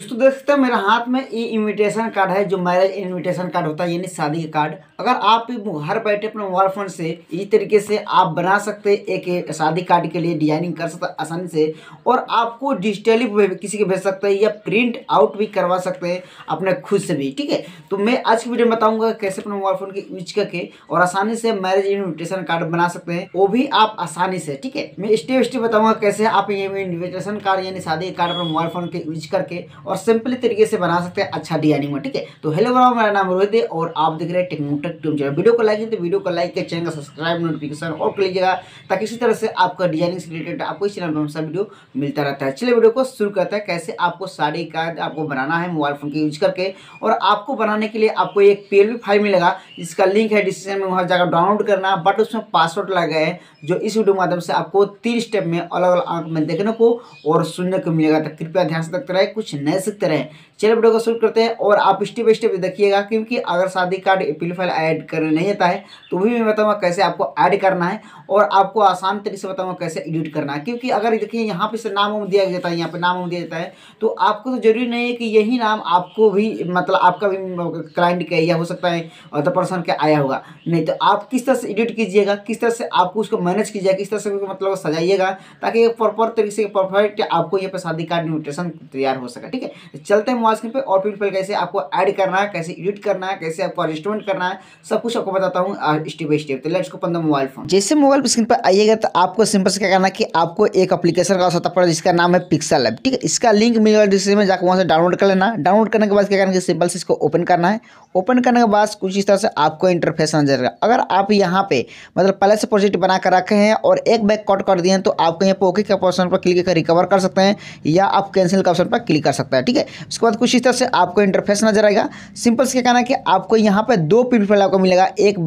दोस्तों देख सकते हैं मेरे हाथ में ई इन्विटेशन कार्ड है जो मैरिज इन्विटेशन कार्ड होता है यानी शादी का कार्ड अगर आप घर बैठे अपने मोबाइल फ़ोन से इसी तरीके से आप बना सकते हैं एक शादी कार्ड के लिए डिजाइनिंग कर सकते आसानी से और आपको डिजिटली किसी के भेज सकते हैं या प्रिंट आउट भी करवा सकते हैं अपने खुद से भी ठीक है तो मैं आज की वीडियो में बताऊँगा कैसे अपने मोबाइल फ़ोन के यूज करके और आसानी से मैरिज इन्विटेशन कार्ड बना सकते हैं वो भी आप आसानी से ठीक है मैं स्टेप स्टेप बताऊँगा कैसे आप ये इन्विटेशन कार्ड यानी शादी कार्ड अपने मोबाइल फ़ोन के यूज करके और सिंपली तरीके से बना सकते हैं अच्छा डिजाइनिंग में ठीक है तो हेलो बराबर मेरा नाम रोहित है और आप देख रहे हैं टेक्नोटेक ट्यूब चैनल वीडियो को लाइक तो वीडियो को लाइक किया चैनल का सब्सक्राइब नोटिफिकेशन और कर लीजिएगा ताकि इसी तरह से आपका डिजाइनिंग से रिलेटेड आपको इस चैनल पर हमेशा वीडियो मिलता रहता है चलिए वीडियो को शुरू करता है कैसे आपको साड़ी का आपको बनाना है मोबाइल फोन के यूज करके और आपको बनाने के लिए आपको एक पी फाइल मिलेगा जिसका लिंक है डिस्क्रिप्शन में वहाँ जाकर डाउनलोड करना बट उसमें पासवर्ड लगा हैं जो इस वीडियो के माध्यम से आपको तीन स्टेप में अलग अलग आंख में देखने को और सुनने को मिलेगा तो कृपया ध्यान से देखते रहे कुछ नहीं है सकते रहें चलिए वीडियो को शुरू करते हैं और आप स्टेप बाई स्टेप देखिएगा क्योंकि अगर शादी कार्ड अपील फाइल ऐड करने नहीं आता है तो भी मैं बताऊँगा कैसे आपको ऐड करना है और आपको आसान तरीके से बताऊँगा कैसे एडिट करना है क्योंकि अगर देखिए यहाँ पर नाम वाम दिया जाता है यहाँ पर नाम वाम दिया जाता है तो आपको तो जरूरी नहीं है कि यही नाम आपको भी मतलब आपका भी क्लाइंट का या हो सकता है और पर्सन का आया होगा नहीं तो आप किस तरह से एडिट कीजिएगा किस तरह से आपको उसको मैनेज कीजिएगा किस तरह से मतलब सजाइएगा ताकि प्रॉपर तरीके से परफेक्ट आपको यहाँ पर शादी कार्ड न्यूट्रेशन तैयार हो सके ठीक ठीक है चलते हैं मोबाइल स्क्रीन पर और प्रिंसिपल कैसे आपको ऐड करना है कैसे एडिट करना है कैसे आपको रजिस्टमेंट करना है सब कुछ आपको बताता हूँ स्टेप बाई स्टेप तो लेट्स को पंद्रह मोबाइल फोन जैसे मोबाइल स्क्रीन पर आइएगा तो आपको सिंपल से क्या करना कि आपको एक अपलीकेशन का आवश्यकता पड़ा जिसका नाम है पिक्सल ऐप ठीक है इसका लिंक मिलेगा डिस्क्रिप्शन में जाकर वहाँ से डाउनलोड कर लेना डाउनलोड करने के बाद क्या करना सिंपल से इसको ओपन करना है ओपन करने के बाद कुछ इस तरह से आपको इंटरफेस नजर आएगा अगर आप यहाँ पे मतलब पहले से प्रोजेक्ट बना कर रखे हैं और एक बैग कट कर दिए हैं तो आपको यहाँ पर ओके के ऑप्शन पर क्लिक कर रिकवर कर सकते हैं या आप कैंसिल के ऑप्शन पर क्लिक कर सकते हैं सकता है ठीक है उसके बाद कुछ इस तरह से आपको इंटरफेस नजर आएगा सिंपल से क्या कहना है कि आपको यहाँ पर दो पी फाइल आपको मिलेगा एक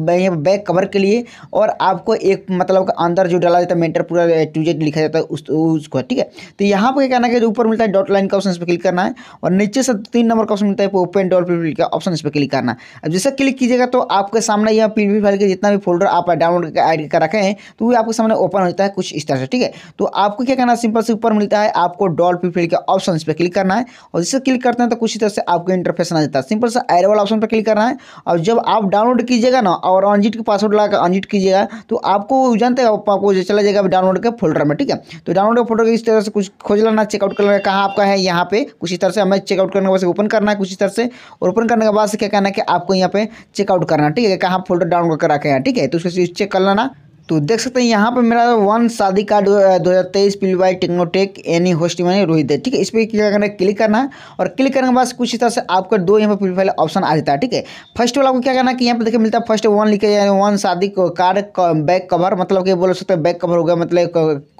बैक कवर के लिए और आपको एक मतलब अंदर जो डाला जाता है मेंटर पूरा ट्यूजेट eh, लिखा जाता है उस उसको ठीक है तो यहाँ पर कहना है कि ऊपर मिलता है डॉट लाइन का ऑप्शन इस पर क्लिक करना है और नीचे से तीन नंबर का ऑप्शन मिलता है ओपन डॉट पी का ऑप्शन इस पर क्लिक करना अब जैसे क्लिक कीजिएगा तो आपके सामने यहाँ पी फाइल के जितना भी फोल्डर आप डाउनलोड एड कर रखे हैं तो वो आपके सामने ओपन हो जाता है कुछ इस तरह से ठीक है तो आपको क्या कहना सिंपल से ऊपर मिलता है आपको डॉल पी फिल के ऑप्शन पे क्लिक करना है और जिसे क्लिक करते हैं तो कुछ तरह से आपको इंटरफेस आ जाता है सिंपल सा एरो वाला ऑप्शन पर क्लिक करना है और जब आप डाउनलोड कीजिएगा ना और अनजिट का पासवर्ड लगाकर अनजिट कीजिएगा तो आपको जानते हैं आपको चला जाएगा डाउनलोड के फोल्डर में ठीक है तो डाउनलोड के फोल्डर इस तरह से कुछ खोज लेना चेकआउट कर लेना कहाँ आपका है यहाँ पे कुछ तरह से हमें चेकआउट करने के बाद ओपन करना है कुछ तरह से और ओपन करने के बाद से क्या कहना है कि आपको यहाँ पे चेकआउट करना ठीक है कहाँ फोल्डर डाउनलोड कर रखे यहाँ ठीक है तो उसके चेक कर लेना तो देख सकते हैं यहाँ पर मेरा वन शादी कार्ड दो हज़ार तेईस पी बाई टेक्नोटेक एनी होस्ट मनी रोहित है ठीक है इस पर क्या करना है क्लिक करना है और क्लिक करने के बाद कुछ इस तरह से आपका दो यहाँ पर प्रोफाइल ऑप्शन आ जाता है ठीक है फर्स्ट वाला को क्या करना है कि यहाँ पर देखिए मिलता है फर्स्ट वन लिखे वन शादी कार्ड बैक कवर मतलब कि बोल सकते हैं बैक कवर हो गया मतलब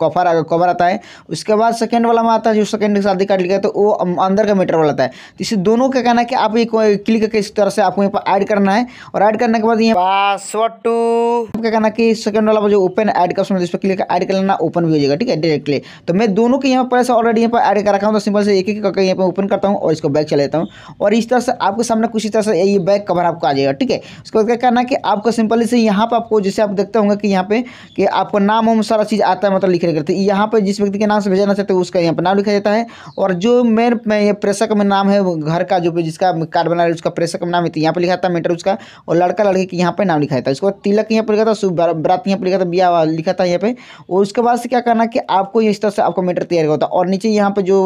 कवर कवर आता है उसके बाद सेकेंड वाला में आता है जो सेकेंड शादी कार्ड लिखा है तो वो अंदर का मीटर वाला आता है तो इसे दोनों का कहना है कि आप एक क्लिक करके इस तरह से आपको यहाँ पर ऐड करना है और ऐड करने के बाद यहाँ पासवर्ड टू क्या कहना कि सेकेंड वाला मुझे ओपन ऐड का ऑप्शन इस पर क्लिक ऐड कर लेना ओपन भी हो जाएगा ठीक है डायरेक्टली तो मैं दोनों के यहाँ पर ऐसा ऑलरेडी यहाँ पर ऐड कर रखा हूँ तो सिंपल से एक एक करके यहाँ पर ओपन करता हूँ और इसको बैक चला देता हूँ और इस तरह से आपके सामने कुछ इस तरह से ये बैक कवर आपको आ जाएगा ठीक है उसके बाद क्या करना कि आपको सिंपली से यहाँ पर आपको जैसे आप देखते होंगे कि यहाँ पे कि आपको नाम वाम सारा चीज़ आता है मतलब लिखने करते यहाँ पर जिस व्यक्ति के नाम से भेजना चाहते हैं उसका यहाँ पर नाम लिखा जाता है और जो मेन ये प्रेशर का नाम है घर का जो जिसका कार्ड बना रहा है उसका प्रेशर का नाम है तो यहाँ पर लिखा था मीटर उसका और लड़का लड़की के यहाँ पर नाम लिखा जाता है उसके बाद तिलक यहाँ पर लिखा था शुभ बरात यहाँ पर लिखा था बिया लिखा था यहाँ पे और उसके बाद से क्या करना कि आपको इस तरह से आपको मीटर तैयार होता और नीचे यहाँ पे जो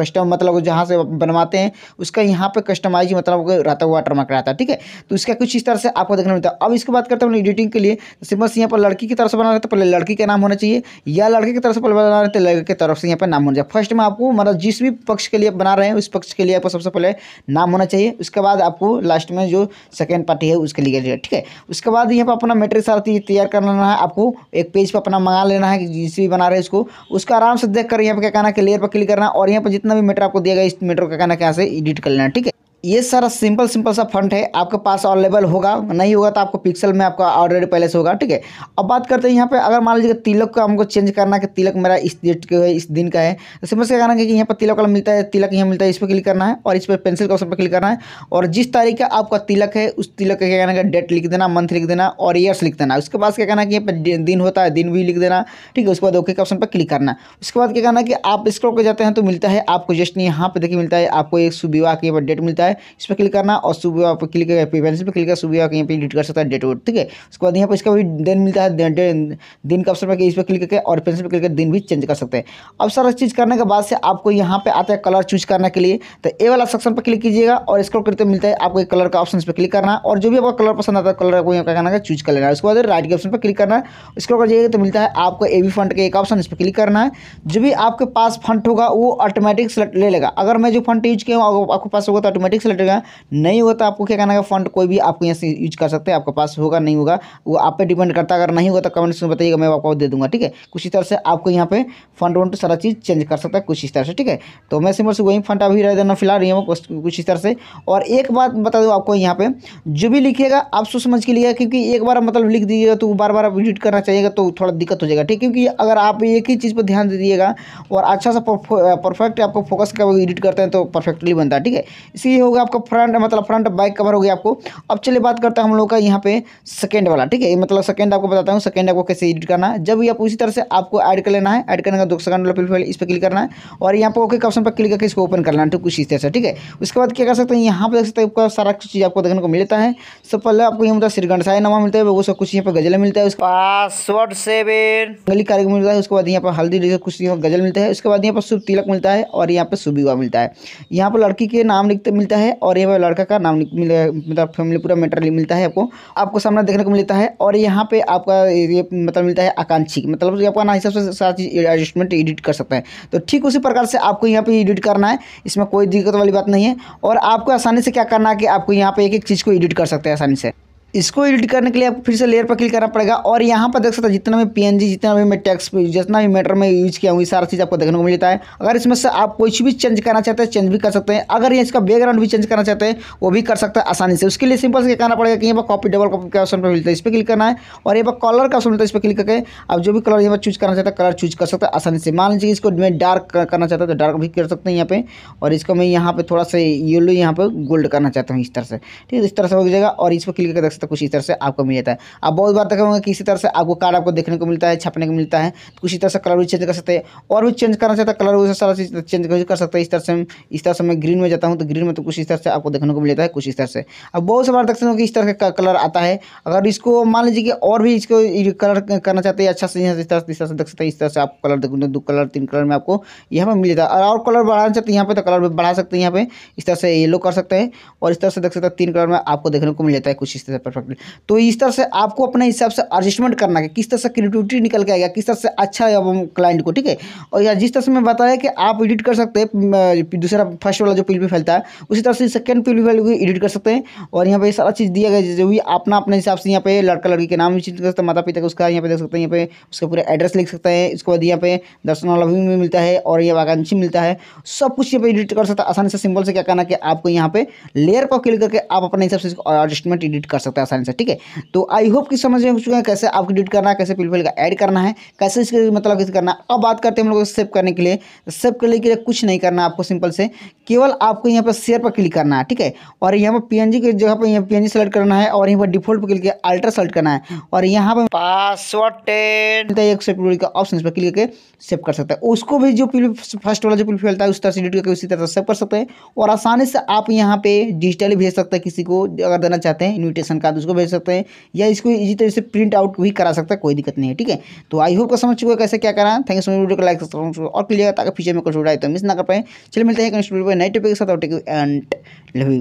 कस्टम मतलब जहाँ से बनवाते हैं उसका यहाँ पे कस्टमाइज मतलब रहता है वाटर मार्क रहता है ठीक है तो इसका कुछ इस तरह से आपको देखना मिलता है अब इसके बात करते हैं एडिटिंग के लिए सिंपल से यहाँ पर लड़की की तरफ से बना रहे पहले लड़की का नाम होना चाहिए या लड़के की तरफ से पहले बना रहे हैं लड़के की तरफ से यहाँ पर नाम होना चाहिए फर्स्ट में आपको मतलब जिस भी पक्ष के लिए बना रहे हैं उस पक्ष के लिए आपको सबसे पहले नाम होना चाहिए उसके बाद आपको लास्ट में जो सेकेंड पार्टी है उसके लिए ठीक है उसके बाद यहाँ पर अपना मेट्रिक्स आरती तैयार करना है आपको एक पेज पर अपना मंगा लेना है जिस भी बना रहे हैं इसको उसका आराम से देख कर यहाँ पर क्या कहना है कि लेयर पर क्लिक करना और यहाँ पर जितना भी मीटर आपको दिया गया इस मीटर का कहना है यहाँ से एडिट कर लेना ठीक है ये सारा सिंपल सिंपल सा फंड है आपके पास अवेलेबल होगा नहीं होगा तो आपको पिक्सल में आपका ऑलरेडी पहले से होगा ठीक है अब बात करते हैं यहाँ पे अगर मान लीजिए तिलक का हमको चेंज करना है कि तिलक मेरा इस डेट का है इस दिन का है तो सिंपल से कहना है कि यहाँ पर तिलक वाला मिलता है तिलक यहाँ मिलता है इस पर क्लिक करना है और इस पर पेंसिल का ऑप्शन पर क्लिक करना है और जिस तारीख का आपका तिलक है उस तिलक का क्या कहना है डेट लिख देना मंथ लिख देना और ईयर्स लिख देना उसके बाद क्या कहना है कि यहाँ पर दिन होता है दिन भी लिख देना ठीक है उसके बाद ओके के ऑप्शन पर क्लिक करना उसके बाद क्या कहना है कि आप स्क्रोल कर जाते हैं तो मिलता है आपको जस्ट यहाँ पर देखिए मिलता है आपको एक सुविवाह के डेट मिलता है है इस पर क्लिक करना और सुबह आप क्लिक करके पेंसिल पर क्लिक कर सुबह यहाँ पर डिलीट कर सकता है डेट वोट ठीक है उसके बाद यहाँ पर इसका भी दिन मिलता है दिन का अवसर पर इस पर क्लिक करके और पेंसिल पर क्लिक कर दिन भी चेंज कर सकते हैं अब सारा चीज़ करने के बाद से आपको यहाँ पर आता है कलर चूज करने के लिए तो ए वाला सेक्शन पर क्लिक कीजिएगा और इसको करते मिलता है आपको एक कलर का ऑप्शन पर क्लिक करना और जो भी आपको कलर पसंद आता है कलर को यहाँ क्या करना है चूज कर लेना उसके बाद राइट के ऑप्शन पर क्लिक करना है स्क्रॉल करिएगा तो मिलता है आपको ए बी फंड के एक ऑप्शन इस पर क्लिक करना है जो भी आपके पास फंड होगा वो ऑटोमेटिक सेलेक्ट ले लेगा अगर मैं जो फंड यूज किया हूँ आपके पास होगा तो ऑटोमेटिक एक्सेलेटर का नहीं होगा तो आपको क्या करना है फंड कोई भी आपको यहाँ से यूज कर सकते हैं आपके पास होगा नहीं होगा वो आप पे डिपेंड करता है अगर नहीं होगा तो कमेंट्स में बताइएगा मैं आपको दे दूंगा ठीक है कुछ इस तरह से आपको यहाँ पे फंड वंड सारा चीज़ चेंज कर सकता है कुछ इस तरह से ठीक है तो मैं सिंपल से वही फंड अभी रह देना फिलहाल रही हूँ कुछ इस तरह से और एक बात बता दूँ आपको यहाँ पे जो भी लिखिएगा आप सोच समझ के लिएगा क्योंकि एक बार मतलब लिख दीजिएगा तो बार बार विजिट करना चाहिएगा तो थोड़ा दिक्कत हो जाएगा ठीक है क्योंकि अगर आप एक ही चीज़ पर ध्यान दीजिएगा और अच्छा सा परफेक्ट आपको फोकस कर एडिट करते हैं तो परफेक्टली बनता है ठीक है इसलिए हो गया आपका फ्रंट मतलब फ्रंट बाइक कवर हो गया आपको अब चलिए बात करते हैं हम लोग का यहाँ पे सेकेंड वाला ठीक है मतलब सेकेंड आपको बताता हूँ सेकेंड आपको कैसे एडिट करना है जब भी आप उसी तरह से आपको ऐड कर लेना है ऐड करने का दो सेकंड वाला प्रोफाइल इस पर क्लिक करना है और यहाँ पर ओके का ऑप्शन पर क्लिक करके इसको ओपन करना है तो कुछ इस तरह से ठीक है उसके बाद क्या कर सकते हैं यहाँ पर देख सकते हैं आपका सारा चीज़ आपको देखने को मिलता है सबसे पहले आपको यहाँ मतलब श्रीगंड साई नामा मिलता है वो सब कुछ यहाँ पर गजल मिलता है उसके पासवर्ड सेवन गली कार्य मिलता है उसके बाद यहाँ पर हल्दी कुछ गजल मिलता है उसके बाद यहाँ पर शुभ तिलक मिलता है और यहाँ पर सुबिवा मिलता है यहाँ पर लड़की के नाम लिखते मिलता है मिलता है और ये वाला लड़का का नाम मतलब फैमिली पूरा मेटर मिलता है आपको आपको सामना देखने को मिलता है और यहाँ पे आपका ये मतलब मिलता है आकांक्षी मतलब आपका ना हिसाब से सारा चीज़ एडजस्टमेंट एडिट कर सकते हैं तो ठीक उसी प्रकार से आपको यहाँ पे एडिट करना है इसमें कोई दिक्कत वाली बात नहीं है और आपको आसानी से क्या करना है कि आपको यहाँ पे एक एक चीज़ को एडिट कर सकते हैं आसानी से इसको एडिट करने के लिए आपको फिर से लेयर पर क्लिक करना पड़ेगा और यहाँ पर देख सकते हैं जितना भी पीएनजी जितना भी मैं टेक्स जितना भी मैटर में यूज किया हूँ ये सारा चीज़ आपको देखने को मिलता है अगर इसमें से आप कुछ भी चेंज करना चाहते हैं चेंज भी कर सकते हैं अगर ये इसका बैकग्राउंड भी चेंज करना चाहते हैं वो भी कर सकते हैं आसानी से उसके लिए सिंपल से करना पड़ेगा कि यहाँ पर कॉपी डबल कॉपी का ऑप्शन पर मिलता है इस पर क्लिक करना है और यहाँ पर कलर का ऑप्शन मिलता है इस पर क्लिक करके आप जो भी कलर यहाँ पर चूज करना चाहते हैं कलर चूज कर सकते हैं आसानी से मान लीजिए इसको मैं डार्क करना चाहता हूँ तो डार्क भी कर सकते हैं यहाँ पे और इसको मैं यहाँ पर थोड़ा सा येलो यहाँ पर गोल्ड करना चाहता हूँ इस तरह से ठीक है तो इस तरह से हो जाएगा और इस पर क्लिक करके तो कुछ इस तरह से आपको मिल जाता है आप बहुत बार देखे होंगे कि इसी तरह से आपको कार्ड आपको देखने को मिलता है छपने को मिलता है तो कुछ इस तरह से कलर भी चेंज कर सकते हैं और भी चेंज करना चाहता है कलर वो सारा चीज़ चेंज कर सकते हैं इस तरह से इस तरह से मैं ग्रीन में जाता हूँ तो ग्रीन में तो कुछ इस तरह से आपको देखने को मिलता है कुछ इस तरह से अब बहुत से बार देखते सकते हो कि इस तरह का कलर आता है अगर इसको मान लीजिए कि और भी इसको कलर करना चाहते हैं अच्छा से यहाँ से इस तरह से इस तरह से देख सकते हैं इस तरह से आप कलर देखो दो कलर तीन कलर में आपको यहाँ पर मिल जाता है और कलर बढ़ाना चाहते हैं यहाँ पर तो कलर बढ़ा सकते हैं यहाँ पर इस तरह से येलो कर सकते हैं और इस तरह से देख सकते हैं तीन कलर में आपको देखने को मिल जाता है कुछ इस तरह से परफेक्टली तो इस तरह से आपको अपने हिसाब से एडजस्टमेंट करना है किस तरह से क्रिएटिविटी निकल के आएगा किस तरह से अच्छा है हम क्लाइंट को ठीक है और यार जिस तरह से मैं बताया कि आप एडिट कर सकते हैं दूसरा फर्स्ट वाला जो पिल भी फैलता है उसी तरह से सेकेंड पिल भी फैल एडिट कर सकते हैं और यहाँ पे सारा चीज़ दिया गया जो भी अपना अपने हिसाब से यहाँ पे लड़का लड़की के नाम भी चेंज कर सकते माता पिता का उसका यहाँ पे देख सकते हैं यहाँ पे उसका पूरा एड्रेस लिख सकते हैं उसके बाद यहाँ पे दर्शन वाला भी मिलता है और ये वाकांक्षी मिलता है सब कुछ यहाँ पर एडिट कर सकता है आसानी से सिंपल से क्या करना कि आपको यहाँ पे लेयर पर क्लिक करके आप अपने हिसाब से एडजस्टमेंट एडिट कर सकते हैं सकता है आसानी से ठीक है तो आई होप कि समझ में हो चुका है कैसे आपको डिलीट करना है कैसे पिलफिल का ऐड करना है कैसे इसके मतलब कैसे करना है अब बात करते हैं हम लोग सेव करने के लिए सेव तो करने के लिए कुछ नहीं करना आपको सिंपल से केवल आपको यहाँ पर शेयर पर क्लिक करना है ठीक है और यहाँ पर पी की जगह पर यहाँ पी सेलेक्ट करना है और यहाँ पर डिफॉल्ट पर क्लिक किया अल्ट्रा सेलेक्ट करना है और यहाँ पर पासवर्ड एक सिक्योरिटी का ऑप्शन पर क्लिक करके सेव कर सकते हैं उसको भी जो पिल फर्स्ट वाला जो पिल फैलता है उस तरह से एडिट करके उसी तरह सेव कर सकते हैं और आसानी से आप यहाँ पे डिजिटली भेज सकते हैं किसी को अगर देना चाहते हैं इन्विटेशन का साथ उसको भेज सकते हैं या इसको इजी तरीके से प्रिंट आउट भी करा सकता है कोई दिक्कत नहीं है ठीक है तो आई होप का समझ चुका है कैसे क्या करा thank you so much video को लाइक और क्लियर ताकि फ्यूचर में कुछ उठाए तो मिस ना कर पाए चलिए मिलते हैं नेक्स्ट नए टॉपिक के साथ एंड लव